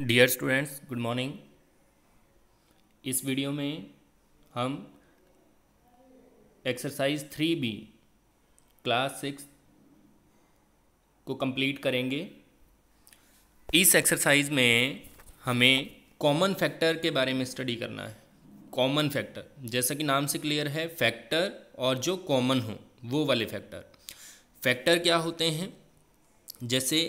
dear students good morning इस video में हम exercise three B class six को कंप्लीट करेंगे इस एक्सरसाइज में हमें कॉमन फैक्टर के बारे में स्टडी करना है कॉमन फैक्टर जैसा कि नाम से क्लियर है फैक्टर और जो कॉमन हो वो वाले फैक्टर फैक्टर क्या होते हैं जैसे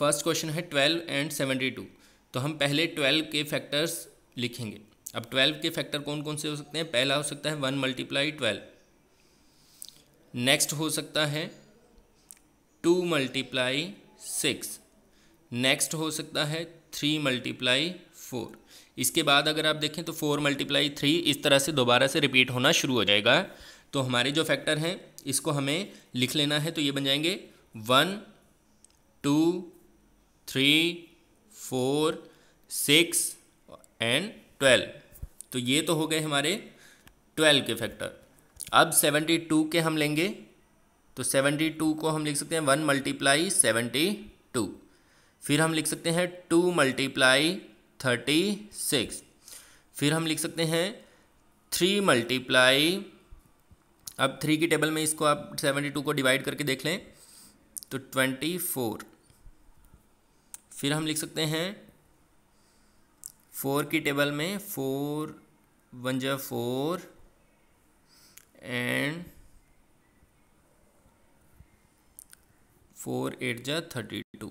फर्स्ट क्वेश्चन है ट्वेल्व एंड सेवेंटी टू तो हम पहले ट्वेल्व के फैक्टर्स लिखेंगे अब ट्वेल्व के फैक्टर कौन कौन से हो सकते हैं पहला हो सकता है वन मल्टीप्लाई ट्वेल्व नेक्स्ट हो सकता है टू मल्टीप्लाई सिक्स नेक्स्ट हो सकता है थ्री मल्टीप्लाई फोर इसके बाद अगर आप देखें तो फोर मल्टीप्लाई थ्री इस तरह से दोबारा से रिपीट होना शुरू हो जाएगा तो हमारे जो फैक्टर हैं इसको हमें लिख लेना है तो ये बन जाएंगे one two three four six and twelve तो ये तो हो गए हमारे ट्वेल्व के फैक्टर अब सेवेंटी टू के हम लेंगे तो सेवेंटी टू को हम लिख सकते हैं वन मल्टीप्लाई सेवेंटी टू फिर हम लिख सकते हैं टू मल्टीप्लाई थर्टी सिक्स फिर हम लिख सकते हैं थ्री मल्टीप्लाई अब थ्री की टेबल में इसको आप सेवेंटी टू को डिवाइड करके देख लें तो ट्वेंटी फोर फिर हम लिख सकते हैं फोर की टेबल में फोर वन जा फोर एंड फोर एट जा थर्टी टू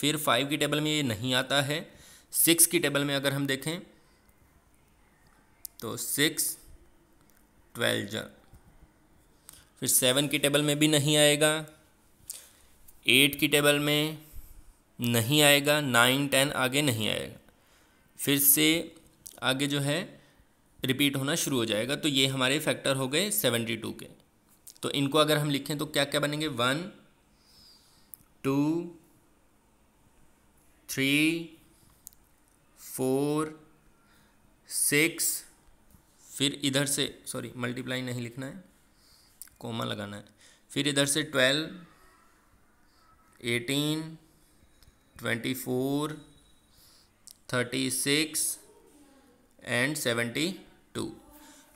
फिर फाइव की टेबल में ये नहीं आता है सिक्स की टेबल में अगर हम देखें तो सिक्स ट्वेल्व जा फिर सेवन की टेबल में भी नहीं आएगा एट की टेबल में नहीं आएगा नाइन टेन आगे नहीं आएगा फिर से आगे जो है रिपीट होना शुरू हो जाएगा तो ये हमारे फैक्टर हो गए सेवेंटी टू के तो इनको अगर हम लिखें तो क्या क्या बनेंगे one two three four six फिर इधर से सॉरी मल्टीप्लाई नहीं लिखना है कोमा लगाना है फिर इधर से twelve eighteen twenty four thirty six and seventy two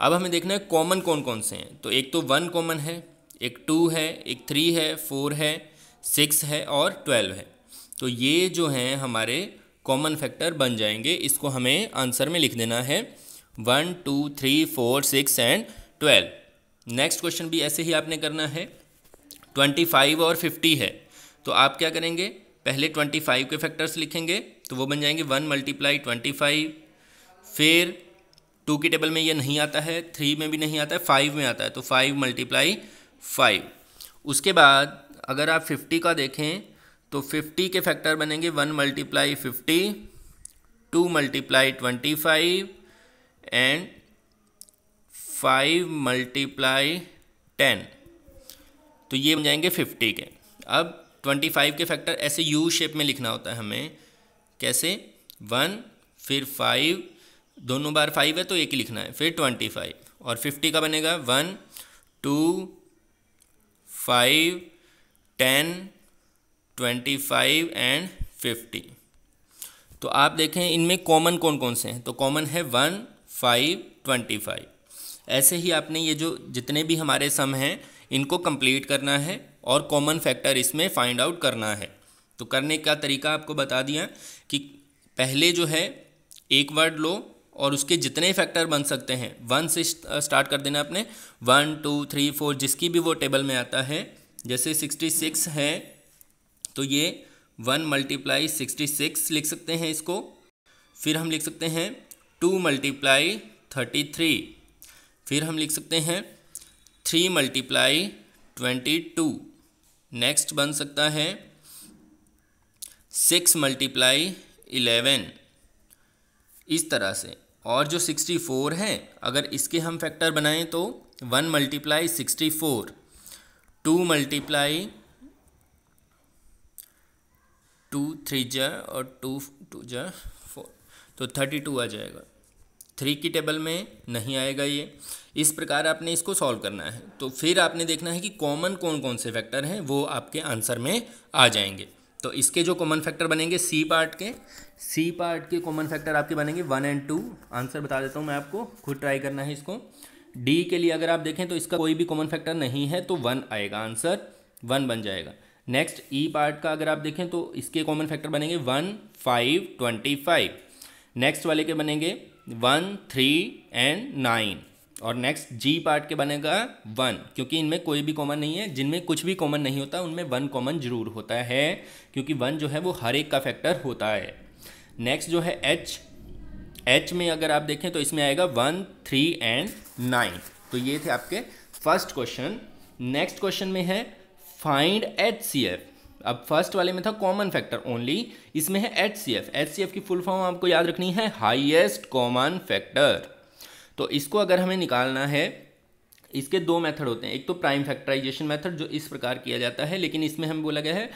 अब हमें देखना है कॉमन कौन कौन से हैं तो एक तो वन कॉमन है एक टू है एक थ्री है फोर है सिक्स है और ट्वेल्व है तो ये जो हैं हमारे कॉमन फैक्टर बन जाएंगे इसको हमें आंसर में लिख देना है one two three four six and twelve next question भी ऐसे ही आपने करना है ट्वेंटी फाइव और फिफ्टी है तो आप क्या करेंगे पहले ट्वेंटी फाइव के फैक्टर्स लिखेंगे तो वो बन जाएंगे वन मल्टीप्लाई ट्वेंटी फाइव फिर टू की टेबल में ये नहीं आता है थ्री में भी नहीं आता है फाइव में आता है तो फाइव मल्टीप्लाई फाइव उसके बाद अगर आप फिफ्टी का देखें तो फिफ्टी के फैक्टर बनेंगे one multiply fifty two multiply twenty five and five multiply ten तो ये बन जाएंगे फिफ्टी के अब ट्वेंटी फाइव के फैक्टर ऐसे यू शेप में लिखना होता है हमें कैसे वन फिर फाइव दोनों बार फाइव है तो एक ही लिखना है फिर ट्वेंटी फाइव और फिफ्टी का बनेगा one two five ten twenty five and fifty तो आप देखें इनमें कॉमन कौन कौन से हैं तो कॉमन है वन फाइव ट्वेंटी फाइव ऐसे ही आपने ये जो जितने भी हमारे सम हैं इनको कंप्लीट करना है और कॉमन फैक्टर इसमें फाइंड आउट करना है तो करने का तरीका आपको बता दिया कि पहले जो है एक वर्ड लो और उसके जितने फैक्टर बन सकते हैं वन से स्टार्ट कर देना आपने वन टू थ्री फोर जिसकी भी वो टेबल में आता है जैसे सिक्सटी सिक्स है तो ये वन मल्टीप्लाई सिक्सटी सिक्स लिख सकते हैं इसको फिर हम लिख सकते हैं टू मल्टीप्लाई थर्टी थ्री फिर हम लिख सकते हैं three multiply twenty two next बन सकता है सिक्स मल्टीप्लाई इलेवन इस तरह से और जो सिक्सटी फोर है अगर इसके हम फैक्टर बनाएं तो one multiply sixty four two multiply two three जा और टू टू जा फोर तो थर्टी टू आ जाएगा थ्री की टेबल में नहीं आएगा ये इस प्रकार आपने इसको सॉल्व करना है तो फिर आपने देखना है कि कॉमन कौन कौन से फैक्टर हैं वो आपके आंसर में आ जाएंगे तो इसके जो कॉमन फैक्टर बनेंगे सी पार्ट के सी पार्ट के कॉमन फैक्टर आपके बनेंगे वन एंड टू आंसर बता देता हूँ मैं आपको खुद ट्राई करना है इसको डी के लिए अगर आप देखें तो इसका कोई भी कॉमन फैक्टर नहीं है तो वन आएगा आंसर वन बन जाएगा नेक्स्ट ई पार्ट का अगर आप देखें तो इसके कॉमन फैक्टर बनेंगे one five twenty five next वाले के बनेंगे वन थ्री एंड नाइन और नेक्स्ट जी पार्ट के बनेगा वन क्योंकि इनमें कोई भी कॉमन नहीं है जिनमें कुछ भी कॉमन नहीं होता उनमें वन कॉमन जरूर होता है क्योंकि वन जो है वो हर एक का फैक्टर होता है नेक्स्ट जो है एच एच में अगर आप देखें तो इसमें आएगा वन थ्री एंड नाइन तो ये थे आपके फर्स्ट क्वेश्चन नेक्स्ट क्वेश्चन में है फाइंड एच सी एफ अब फर्स्ट वाले में था कॉमन फैक्टर ओनली इसमें है H C F H C F की फुल फॉर्म आपको याद रखनी है हाइएस्ट कॉमन फैक्टर तो इसको अगर हमें निकालना है इसके दो मेथड होते हैं एक तो प्राइम फैक्टराइजेशन मेथड जो इस प्रकार किया जाता है लेकिन इसमें हमें बोला गया है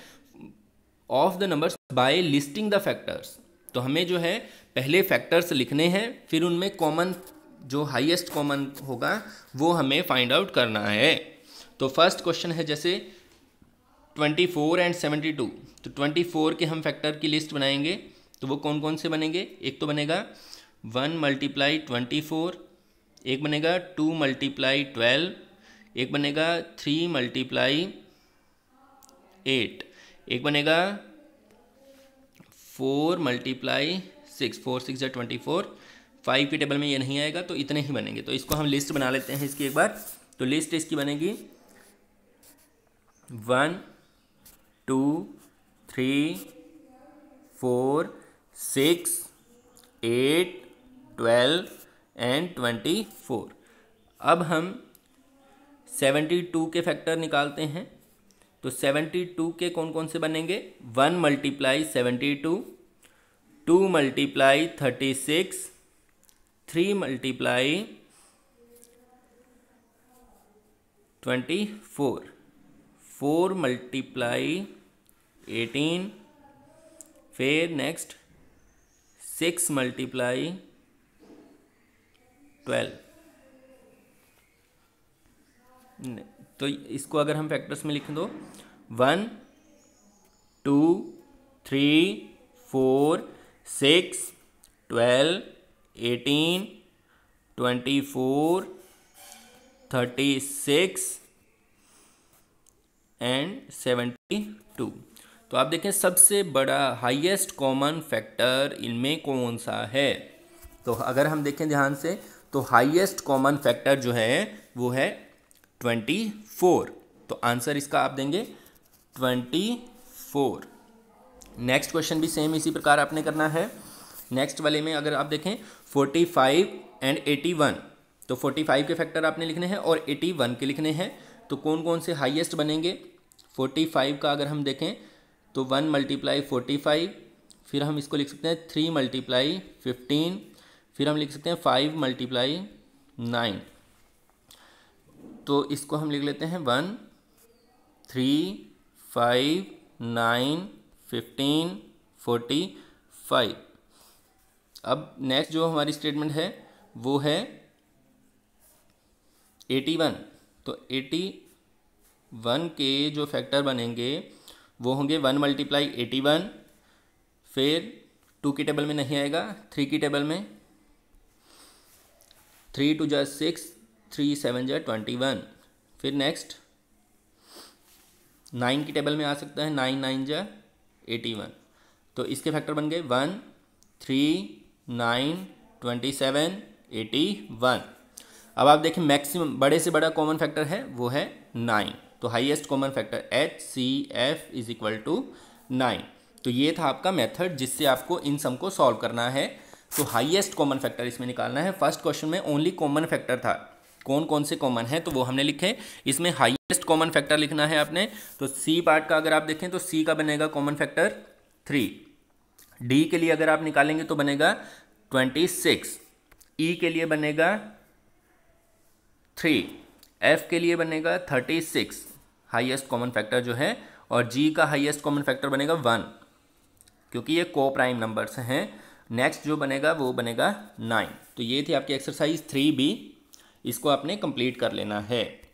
of the numbers by listing the factors तो हमें जो है पहले फैक्टर्स लिखने हैं फिर उनमें कॉमन जो हाईएस्ट कॉमन होगा वो हमें फाइंड आउट करना है तो फर्स्ट क्वेश्चन है जैसे twenty four and seventy two तो ट्वेंटी फोर के हम फैक्टर की लिस्ट बनाएंगे तो वो कौन कौन से बनेंगे एक तो बनेगा वन मल्टीप्लाई ट्वेंटी फोर एक बनेगा टू मल्टीप्लाई ट्वेल्व एक बनेगा थ्री मल्टीप्लाई एट एक बनेगा four multiply six four six या ट्वेंटी फोर फाइव की टेबल में ये नहीं आएगा तो इतने ही बनेंगे तो इसको हम लिस्ट बना लेते हैं इसकी एक बार तो लिस्ट इसकी बनेगी one two three four six eight twelve and twenty four अब हम सेवेंटी टू के फैक्टर निकालते हैं तो सेवेंटी टू के कौन कौन से बनेंगे one multiply seventy two two multiply thirty six three multiply twenty four four multiply eighteen फिर नेक्स्ट सिक्स मल्टीप्लाई ट्वेल्व तो इसको अगर हम फैक्टर्स में लिख दो one two three four six twelve eighteen twenty four thirty six and seventy two तो आप देखें सबसे बड़ा हाईएस्ट कॉमन फैक्टर इनमें कौन सा है तो अगर हम देखें ध्यान से तो हाईएस्ट कॉमन फैक्टर जो है वो है ट्वेंटी फोर तो आंसर इसका आप देंगे ट्वेंटी फोर नेक्स्ट क्वेश्चन भी सेम इसी प्रकार आपने करना है नेक्स्ट वाले में अगर आप देखें forty five and eighty one तो फोर्टी फाइव के फैक्टर आपने लिखने हैं और एटी वन के लिखने हैं तो कौन कौन से हाईएस्ट बनेंगे फोर्टी फाइव का अगर हम देखें तो वन मल्टीप्लाई फोर्टी फाइव फिर हम इसको लिख सकते हैं थ्री मल्टीप्लाई फिफ्टीन फिर हम लिख सकते हैं फाइव मल्टीप्लाई नाइन तो इसको हम लिख लेते हैं one three five nine fifteen forty five अब नेक्स्ट जो हमारी स्टेटमेंट है वो है एटी वन तो एटी वन के जो फैक्टर बनेंगे वो होंगे वन मल्टीप्लाई एटी वन फिर टू की टेबल में नहीं आएगा थ्री की टेबल में थ्री टू जै सिक्स थ्री सेवन जै ट्वेंटी वन फिर नेक्स्ट नाइन की टेबल में आ सकता है नाइन नाइन जै एटी वन तो इसके फैक्टर बन गए one three nine twenty seven eighty one अब आप देखें मैक्सिमम बड़े से बड़ा कॉमन फैक्टर है वो है नाइन तो highest common factor H C F is equal to nine तो ये था आपका मेथड जिससे आपको इन सम को सॉल्व करना है तो हाईएस्ट कॉमन फैक्टर इसमें निकालना है फर्स्ट क्वेश्चन में ओनली कॉमन फैक्टर था कौन कौन से कॉमन है तो वो हमने लिखे इसमें हाइएस्ट कॉमन फैक्टर लिखना है आपने तो सी पार्ट का अगर आप देखें तो सी का बनेगा कॉमन फैक्टर थ्री डी के लिए अगर आप निकालेंगे तो बनेगा ट्वेंटी सिक्स ई के लिए बनेगा थ्री एफ के लिए बनेगा thirty six highest common factor जो है और जी का हाइएस्ट कॉमन फैक्टर बनेगा वन क्योंकि ये को प्राइम नंबर्स हैं नेक्स्ट जो बनेगा वो बनेगा नाइन तो ये थी आपकी एक्सरसाइज थ्री बी इसको आपने कंप्लीट कर लेना है